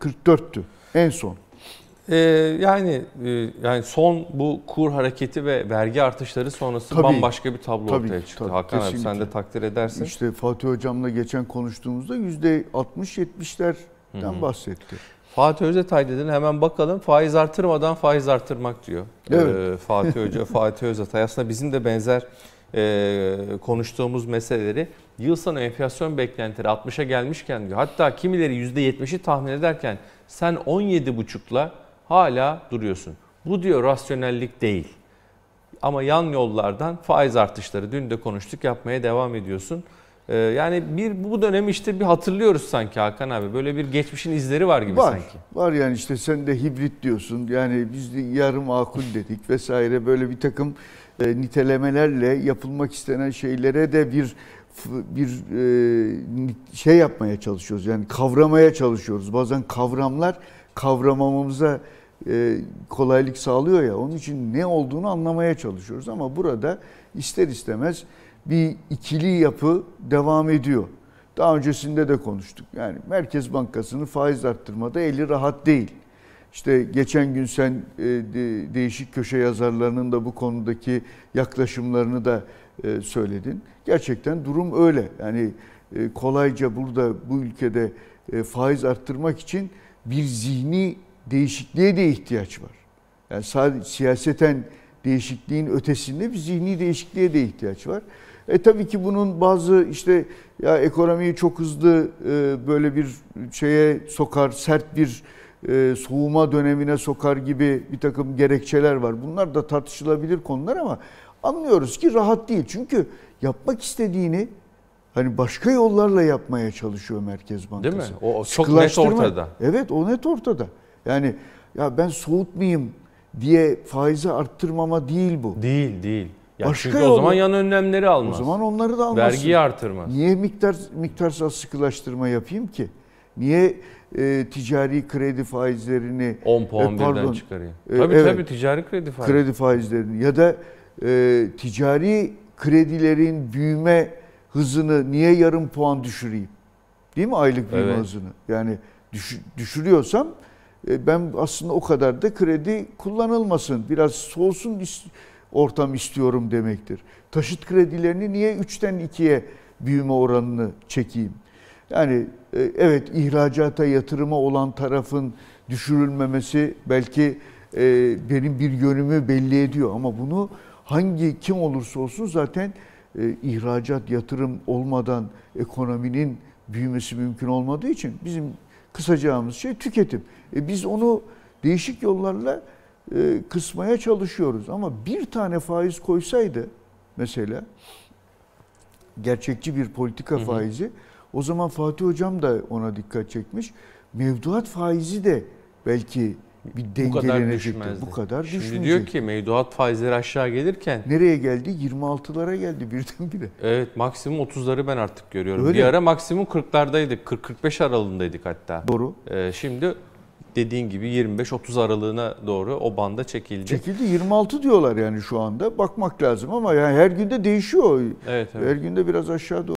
44'tü en son. Ee, yani e, yani son bu kur hareketi ve vergi artışları sonrası tabii, bambaşka bir tablo tabii, ortaya çıktı. Tabii, Hakan kesinlikle. abi sen de takdir edersin. İşte Fatih hocamla geçen konuştuğumuzda %60-70'lerden bahsetti. Fatih Özetay dedin hemen bakalım faiz artırmadan faiz artırmak diyor. Evet. Ee, Fatih Hoca, Fatih Özetay aslında bizim de benzer e, konuştuğumuz meseleleri yıl sonu enflasyon beklentileri 60'a gelmişken diyor. Hatta kimileri %70'i tahmin ederken sen 17,5'la hala duruyorsun. Bu diyor rasyonellik değil. Ama yan yollardan faiz artışları dün de konuştuk yapmaya devam ediyorsun. Ee, yani bir bu dönem işte bir hatırlıyoruz sanki Hakan abi. Böyle bir geçmişin izleri var gibi var, sanki. Var yani işte sen de hibrit diyorsun. Yani biz de yarım akul dedik vesaire böyle bir takım e, nitelemelerle yapılmak istenen şeylere de bir bir e, şey yapmaya çalışıyoruz. Yani kavramaya çalışıyoruz. Bazen kavramlar kavramamamıza e, kolaylık sağlıyor ya. Onun için ne olduğunu anlamaya çalışıyoruz ama burada ister istemez bir ikili yapı devam ediyor. Daha öncesinde de konuştuk. Yani Merkez Bankası'nın faiz arttırmada eli rahat değil. İşte geçen gün sen e, değişik köşe yazarlarının da bu konudaki yaklaşımlarını da e, söyledin. Gerçekten durum öyle. Yani e, kolayca burada bu ülkede faiz arttırmak için bir zihni değişikliğe de ihtiyaç var. Yani sadece siyaseten değişikliğin ötesinde bir zihni değişikliğe de ihtiyaç var. E tabii ki bunun bazı işte ya ekonomiyi çok hızlı e, böyle bir şeye sokar, sert bir e, soğuma dönemine sokar gibi bir takım gerekçeler var. Bunlar da tartışılabilir konular ama anlıyoruz ki rahat değil. Çünkü yapmak istediğini hani başka yollarla yapmaya çalışıyor Merkez Bankası. Değil mi? O çok net ortada. Evet o net ortada. Yani ya ben soğutmayayım diye faizi arttırmama değil bu. Değil değil. Yani Başka çünkü o zaman yan önlemleri almaz. O zaman onları da almaz. Vergiyi artırmaz. Niye miktar miktarsal sıkılaştırma yapayım ki? Niye e, ticari kredi faizlerini 10 puan e, pardon, birden çıkarıyor. E, evet, tabii ticari kredi faizi. Kredi faizlerini ya da e, ticari kredilerin büyüme hızını niye yarım puan düşüreyim? Değil mi aylık büyüme evet. hızını? Yani düş, düşürüyorsam e, ben aslında o kadar da kredi kullanılmasın. Biraz soğusun ortam istiyorum demektir. Taşıt kredilerini niye 3'ten 2'ye büyüme oranını çekeyim? Yani e, evet ihracata yatırıma olan tarafın düşürülmemesi belki e, benim bir yönümü belli ediyor ama bunu hangi kim olursa olsun zaten ihracat yatırım olmadan ekonominin büyümesi mümkün olmadığı için bizim kısacağımız şey tüketim. E biz onu değişik yollarla e, kısmaya çalışıyoruz. Ama bir tane faiz koysaydı mesela gerçekçi bir politika hı hı. faizi o zaman Fatih Hocam da ona dikkat çekmiş. Mevduat faizi de belki bir Bu kadar düşmezdi. Bu kadar Şimdi düşmeyecek. diyor ki mevduat faizleri aşağı gelirken. Nereye geldi? 26'lara geldi birdenbire. Evet maksimum 30'ları ben artık görüyorum. Öyle. Bir ara maksimum 40'lardaydık. 40-45 aralığındaydık hatta. Doğru. Ee, şimdi dediğin gibi 25-30 aralığına doğru o banda çekildi. Çekildi 26 diyorlar yani şu anda. Bakmak lazım ama yani her günde değişiyor. Evet, evet. Her günde biraz aşağı doğru.